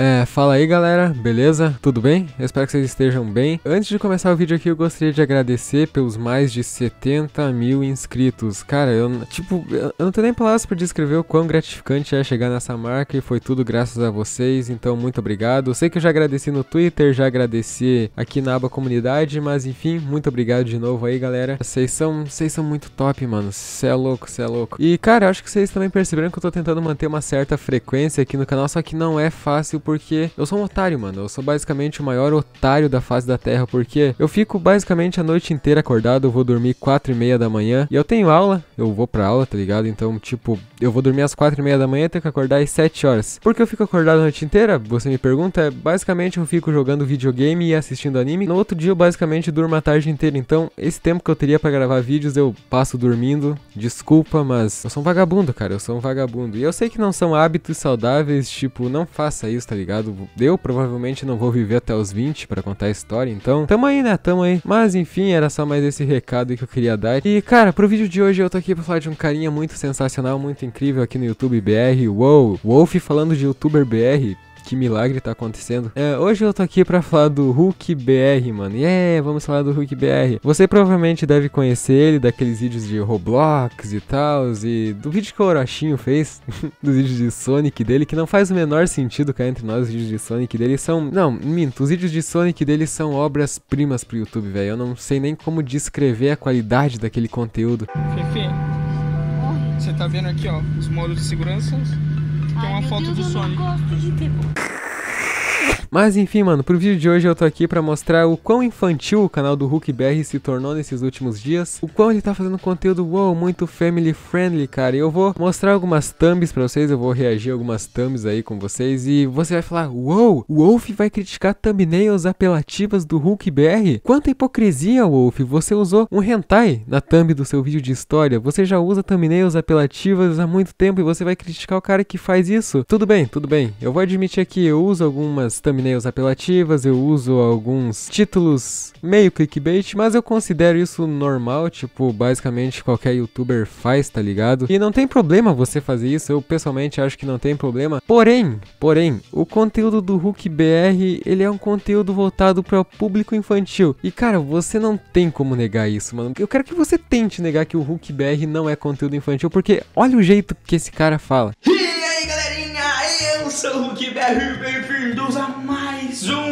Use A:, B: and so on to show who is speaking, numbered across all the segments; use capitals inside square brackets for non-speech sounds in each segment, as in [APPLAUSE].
A: É, fala aí galera, beleza? Tudo bem? Eu espero que vocês estejam bem. Antes de começar o vídeo aqui, eu gostaria de agradecer pelos mais de 70 mil inscritos. Cara, eu, tipo, eu não tenho nem palavras para descrever o quão gratificante é chegar nessa marca e foi tudo graças a vocês, então muito obrigado. Eu sei que eu já agradeci no Twitter, já agradeci aqui na aba comunidade, mas enfim, muito obrigado de novo aí galera. Vocês são, vocês são muito top, mano. Cê é louco, cê é louco. E cara, acho que vocês também perceberam que eu tô tentando manter uma certa frequência aqui no canal, só que não é fácil porque eu sou um otário, mano. Eu sou basicamente o maior otário da face da Terra, porque eu fico basicamente a noite inteira acordado, eu vou dormir 4 e meia da manhã, e eu tenho aula, eu vou pra aula, tá ligado? Então, tipo, eu vou dormir às 4 e meia da manhã, tenho que acordar às 7 horas. Por que eu fico acordado a noite inteira? Você me pergunta, é basicamente eu fico jogando videogame e assistindo anime. No outro dia eu basicamente durmo a tarde inteira, então esse tempo que eu teria para gravar vídeos eu passo dormindo. Desculpa, mas eu sou um vagabundo, cara, eu sou um vagabundo. E eu sei que não são hábitos saudáveis, tipo, não faça isso, tá ligado? Eu provavelmente não vou viver até os 20 para contar a história, então tamo aí, né? Tamo aí. Mas enfim, era só mais esse recado que eu queria dar. E cara, pro vídeo de hoje eu tô aqui pra falar de um carinha muito sensacional, muito incrível aqui no YouTube BR. Wow, Wolf falando de youtuber BR que milagre tá acontecendo. É, hoje eu tô aqui pra falar do Hulk BR, mano. E yeah, é, vamos falar do Hulk BR. Você provavelmente deve conhecer ele daqueles vídeos de Roblox e tal, e do vídeo que o Orochinho fez, [LAUGHS] dos vídeos de Sonic dele, que não faz o menor sentido cá entre nós, os vídeos de Sonic dele são... Não, minto, os vídeos de Sonic dele são obras-primas pro YouTube, velho. Eu não sei nem como descrever a qualidade daquele conteúdo. Fefe, você tá vendo aqui, ó, os módulos de segurança tem Ai, uma foto Deus, do Sonic. Mas enfim, mano, pro vídeo de hoje eu tô aqui pra mostrar o quão infantil o canal do Hulk BR se tornou nesses últimos dias, o quão ele tá fazendo conteúdo, wow, muito family friendly, cara, e eu vou mostrar algumas thumbs pra vocês, eu vou reagir algumas thumbs aí com vocês, e você vai falar, wow, o Wolf vai criticar thumbnails apelativas do Hulk BR? Quanta hipocrisia, Wolf, você usou um hentai na thumb do seu vídeo de história, você já usa thumbnails apelativas há muito tempo e você vai criticar o cara que faz isso? Tudo bem, tudo bem, eu vou admitir aqui, eu uso algumas thumbnails os apelativas, eu uso alguns títulos meio clickbait, mas eu considero isso normal, tipo, basicamente qualquer youtuber faz, tá ligado? E não tem problema você fazer isso, eu pessoalmente acho que não tem problema. Porém, porém, o conteúdo do Hulk BR, ele é um conteúdo voltado para o público infantil. E cara, você não tem como negar isso, mano. Eu quero que você tente negar que o Hulk BR não é conteúdo infantil, porque olha o jeito que esse cara fala. E aí, galerinha, eu sou o Hulk BR, bem-vindos a Bisous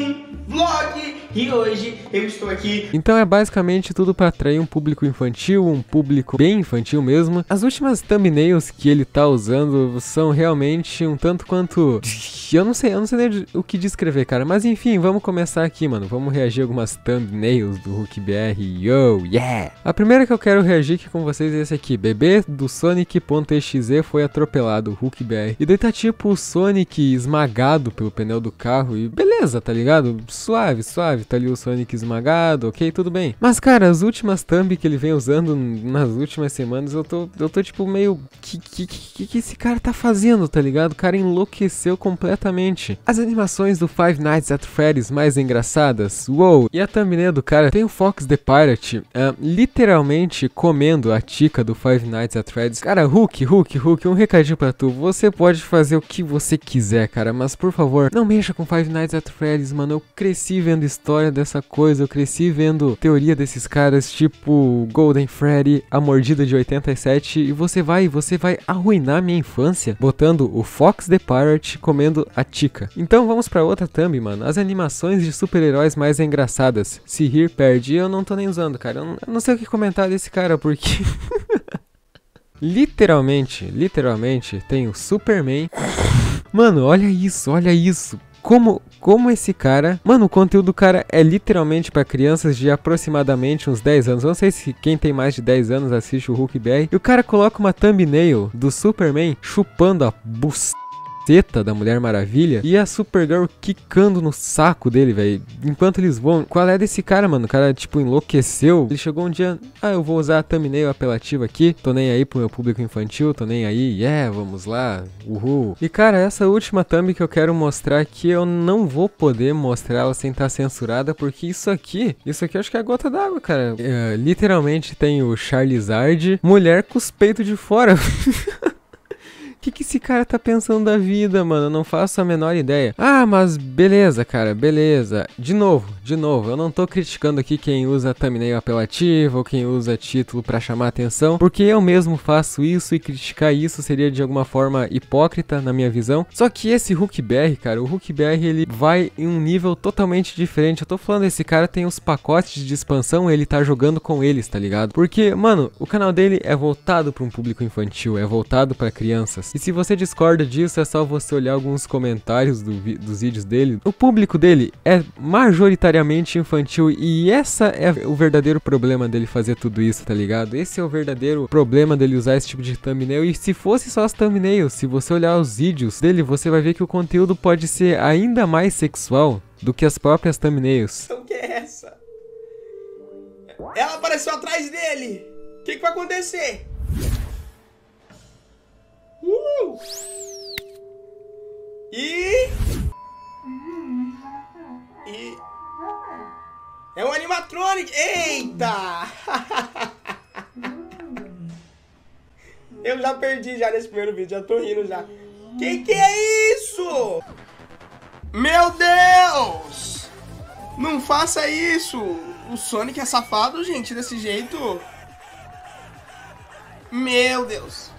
A: E hoje eu estou aqui. Então é basicamente tudo para atrair um público infantil, um público bem infantil mesmo. As últimas thumbnails que ele tá usando são realmente um tanto quanto. [LAUGHS] Eu não sei, eu não sei nem o que descrever, cara. Mas enfim, vamos começar aqui, mano. Vamos reagir a algumas thumbnails do Hulk BR. Yo, yeah! A primeira que eu quero reagir aqui com vocês é esse aqui. Bebê do Sonic.exe foi atropelado, Hulk BR. E daí tá tipo o Sonic esmagado pelo pneu do carro e beleza, tá ligado? Suave, suave, tá ali o Sonic esmagado, ok, tudo bem. Mas, cara, as últimas thumb que ele vem usando nas últimas semanas, eu tô, eu tô tipo meio. Que, que, que, que esse cara tá fazendo, tá ligado? O cara enlouqueceu completamente. As animações do Five Nights at Freddy's mais engraçadas, wow! E a thumbnail do cara tem o Fox the Pirate uh, literalmente comendo a tica do Five Nights at Freddy's. Cara, Hulk, Hulk, Hulk, um recadinho pra tu. Você pode fazer o que você quiser, cara, mas por favor, não mexa com Five Nights at Freddy's, mano. Eu cresci vendo história história dessa coisa. Eu cresci vendo teoria desses caras, tipo Golden Freddy, A Mordida de 87, e você vai, você vai arruinar minha infância botando o Fox the Pirate comendo a Tica. Então vamos para outra thumb, mano. As animações de super-heróis mais engraçadas. Se rir, perde. Eu não tô nem usando, cara. eu não sei o que comentar desse cara, porque. [LAUGHS] literalmente, literalmente, tem o Superman. Mano, olha isso, olha isso como como esse cara. Mano, o conteúdo do cara é literalmente para crianças de aproximadamente uns 10 anos. Eu não sei se quem tem mais de 10 anos assiste o Hulk BR. E o cara coloca uma thumbnail do Superman chupando a busta teta da Mulher Maravilha e a Supergirl quicando no saco dele, velho. Enquanto eles vão, qual é desse cara, mano? O cara, tipo, enlouqueceu. Ele chegou um dia, ah, eu vou usar a thumbnail apelativa aqui, tô nem aí pro meu público infantil, tô nem aí, yeah, vamos lá, uhul. E cara, essa última thumb que eu quero mostrar aqui, eu não vou poder mostrar ela sem estar tá censurada, porque isso aqui, isso aqui eu acho que é a gota d'água, cara. É, literalmente tem o Charizard, mulher com os peitos de fora. [LAUGHS] que, que esse cara tá pensando da vida, mano? Eu não faço a menor ideia. Ah, mas beleza, cara, beleza. De novo, de novo, eu não tô criticando aqui quem usa thumbnail apelativo ou quem usa título para chamar atenção, porque eu mesmo faço isso e criticar isso seria de alguma forma hipócrita na minha visão. Só que esse Hulk BR, cara, o Hulk BR ele vai em um nível totalmente diferente. Eu tô falando, esse cara tem os pacotes de expansão, ele tá jogando com eles, tá ligado? Porque, mano, o canal dele é voltado para um público infantil, é voltado para crianças. E se você discorda disso, é só você olhar alguns comentários do dos vídeos dele. O público dele é majoritariamente infantil e essa é o verdadeiro problema dele fazer tudo isso, tá ligado? Esse é o verdadeiro problema dele usar esse tipo de thumbnail. E se fosse só as thumbnails, se você olhar os vídeos dele, você vai ver que o conteúdo pode ser ainda mais sexual do que as próprias thumbnails. Então que é essa? Ela apareceu atrás dele! O que, que vai acontecer? E... E... É um animatronic! Eita! [LAUGHS] Eu já perdi já nesse primeiro vídeo, já tô rindo já. Que que é isso? Meu Deus! Não faça isso! O Sonic é safado, gente, desse jeito. Meu Deus!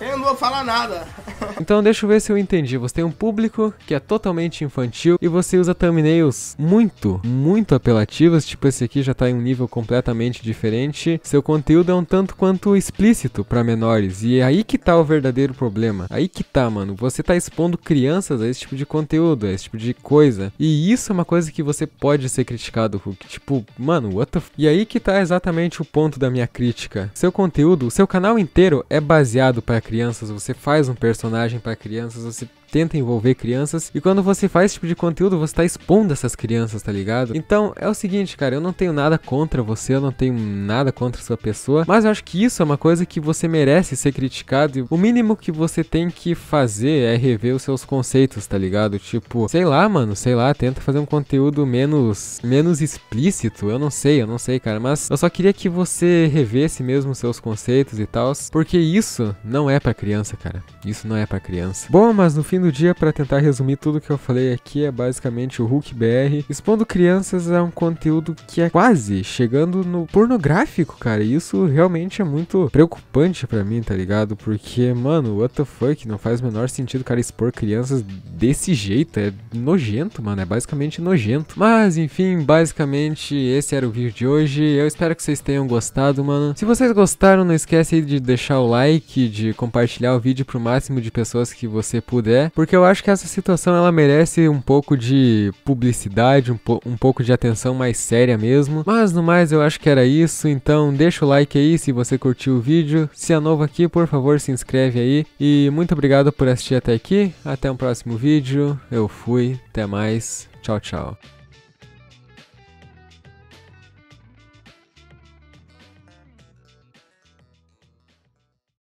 A: Eu não vou falar nada. [LAUGHS] então deixa eu ver se eu entendi. Você tem um público que é totalmente infantil e você usa thumbnails muito, muito apelativas. Tipo, esse aqui já tá em um nível completamente diferente. Seu conteúdo é um tanto quanto explícito para menores. E é aí que tá o verdadeiro problema. Aí que tá, mano. Você tá expondo crianças a esse tipo de conteúdo, a esse tipo de coisa. E isso é uma coisa que você pode ser criticado, Hulk. Tipo, mano, what the f... E aí que tá exatamente o ponto da minha crítica. Seu conteúdo, seu canal inteiro é baseado para crianças, você faz um personagem para crianças, você tenta envolver crianças. E quando você faz esse tipo de conteúdo, você tá expondo essas crianças, tá ligado? Então é o seguinte, cara, eu não tenho nada contra você, eu não tenho nada contra sua pessoa, mas eu acho que isso é uma coisa que você merece ser criticado. E o mínimo que você tem que fazer é rever os seus conceitos, tá ligado? Tipo, sei lá, mano, sei lá, tenta fazer um conteúdo menos menos explícito. Eu não sei, eu não sei, cara, mas eu só queria que você revesse mesmo seus conceitos e tal, porque isso não é para criança, cara. Isso não é para criança. Bom, mas no fim do dia, para tentar resumir tudo que eu falei aqui, é basicamente o Hulk BR expondo crianças a é um conteúdo que é quase chegando no pornográfico, cara. E isso realmente é muito preocupante para mim, tá ligado? Porque, mano, what the fuck, não faz o menor sentido, cara, expor crianças desse jeito. É nojento, mano, é basicamente nojento. Mas, enfim, basicamente esse era o vídeo de hoje. Eu espero que vocês tenham gostado, mano. Se vocês gostaram, não esquece aí de deixar o like, de compartilhar o vídeo pro máximo de pessoas que você puder. Porque eu acho que essa situação ela merece um pouco de publicidade, um, po um pouco de atenção mais séria mesmo. Mas no mais eu acho que era isso, então deixa o like aí se você curtiu o vídeo. Se é novo aqui, por favor, se inscreve aí. E muito obrigado por assistir até aqui. Até o um próximo vídeo. Eu fui, até mais. Tchau, tchau.